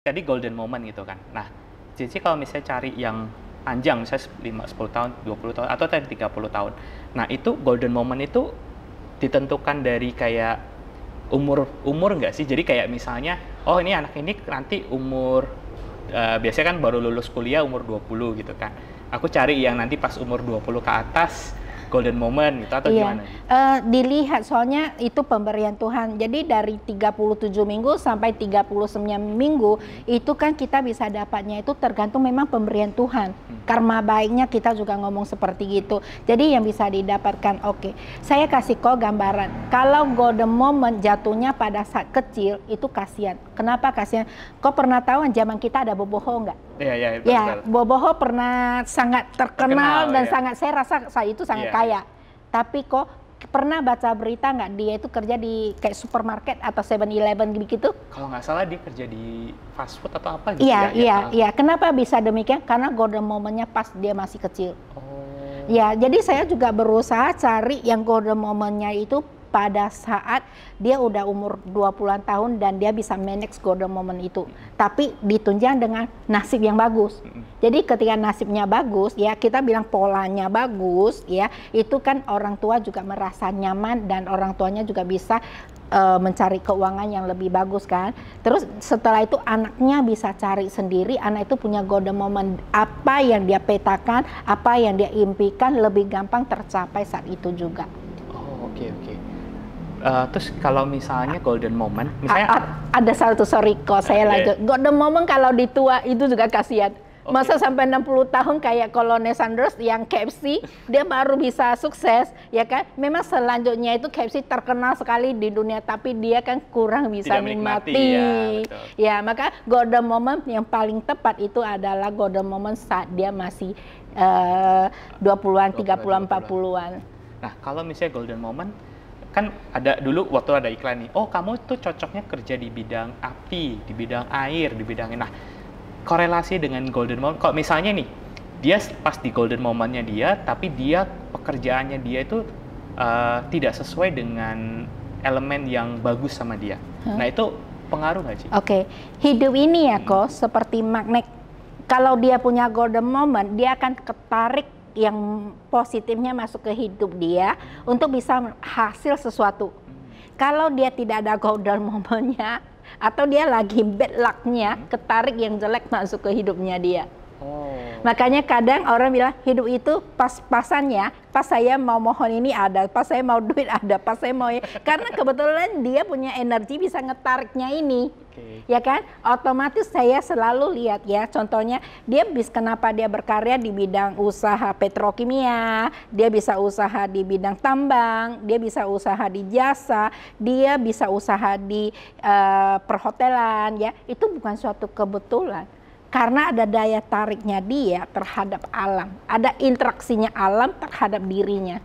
jadi golden moment gitu kan. Nah, jadi kalau misalnya cari yang panjang, misalnya 5, 10 tahun, 20 tahun, atau tiga 30 tahun. Nah, itu golden moment itu ditentukan dari kayak umur umur nggak sih? Jadi kayak misalnya, oh ini anak ini nanti umur, uh, biasanya kan baru lulus kuliah umur 20 gitu kan. Aku cari yang nanti pas umur 20 ke atas, golden moment gitu atau iya. gimana? Uh, dilihat soalnya itu pemberian Tuhan. Jadi dari 37 minggu sampai 39 minggu itu kan kita bisa dapatnya itu tergantung memang pemberian Tuhan. Hmm. Karma baiknya kita juga ngomong seperti gitu. Jadi yang bisa didapatkan oke. Okay. Saya kasih kau gambaran. Kalau golden moment jatuhnya pada saat kecil itu kasihan. Kenapa kasihan? Kau pernah tahu zaman kita ada boboho nggak? Iya, iya. Iya, ya, Boboho pernah sangat terkenal, terkenal dan ya. sangat saya rasa saya itu sangat ya kaya. Tapi kok pernah baca berita nggak dia itu kerja di kayak supermarket atau 7-Eleven gitu? Kalau nggak salah dia kerja di fast food atau apa gitu iya, ya? ya iya, kan? iya. Kenapa bisa demikian? Karena golden momennya pas dia masih kecil. Oh. Ya, jadi saya juga berusaha cari yang golden momennya itu pada saat dia udah umur 20-an tahun dan dia bisa manage golden moment itu. Tapi ditunjang dengan nasib yang bagus. Jadi ketika nasibnya bagus ya kita bilang polanya bagus ya, itu kan orang tua juga merasa nyaman dan orang tuanya juga bisa uh, mencari keuangan yang lebih bagus kan. Terus setelah itu anaknya bisa cari sendiri, anak itu punya golden moment apa yang dia petakan, apa yang dia impikan lebih gampang tercapai saat itu juga. Oh, oke okay, oke. Okay. Uh, terus kalau misalnya golden moment, misalnya a, ada satu sorry kok saya lanjut. Golden moment kalau di tua itu juga kasihan. Okay. Masa sampai 60 tahun kayak Colonel Sanders yang KFC, dia baru bisa sukses, ya kan? Memang selanjutnya itu KFC terkenal sekali di dunia, tapi dia kan kurang bisa Tidak menikmati. Ya, ya, maka golden moment yang paling tepat itu adalah golden moment saat dia masih uh, 20-an, 30-an, 40-an. Nah, kalau misalnya golden moment, kan ada dulu waktu ada iklan nih, oh kamu tuh cocoknya kerja di bidang api, di bidang air, di bidang nah korelasi dengan golden moment. kok misalnya nih dia pas di golden momennya dia, tapi dia pekerjaannya dia itu uh, tidak sesuai dengan elemen yang bagus sama dia. huh? Nah itu pengaruh nggak sih? Oke, okay. hidup ini ya hmm. kok seperti magnet. Kalau dia punya golden moment, dia akan ketarik yang positifnya masuk ke hidup dia untuk bisa hasil sesuatu. Kalau dia tidak ada golden momennya atau dia lagi bad lucknya, hmm. ketarik yang jelek masuk ke hidupnya dia. Oh. Makanya kadang orang bilang hidup itu pas pasannya Pas saya mau mohon ini ada, pas saya mau duit ada, pas saya mau karena kebetulan dia punya energi bisa ngetariknya ini. Okay. Ya kan? Otomatis saya selalu lihat ya, contohnya dia bis kenapa dia berkarya di bidang usaha petrokimia, dia bisa usaha di bidang tambang, dia bisa usaha di jasa, dia bisa usaha di uh, perhotelan ya. Itu bukan suatu kebetulan karena ada daya tariknya dia terhadap alam, ada interaksinya alam terhadap dirinya.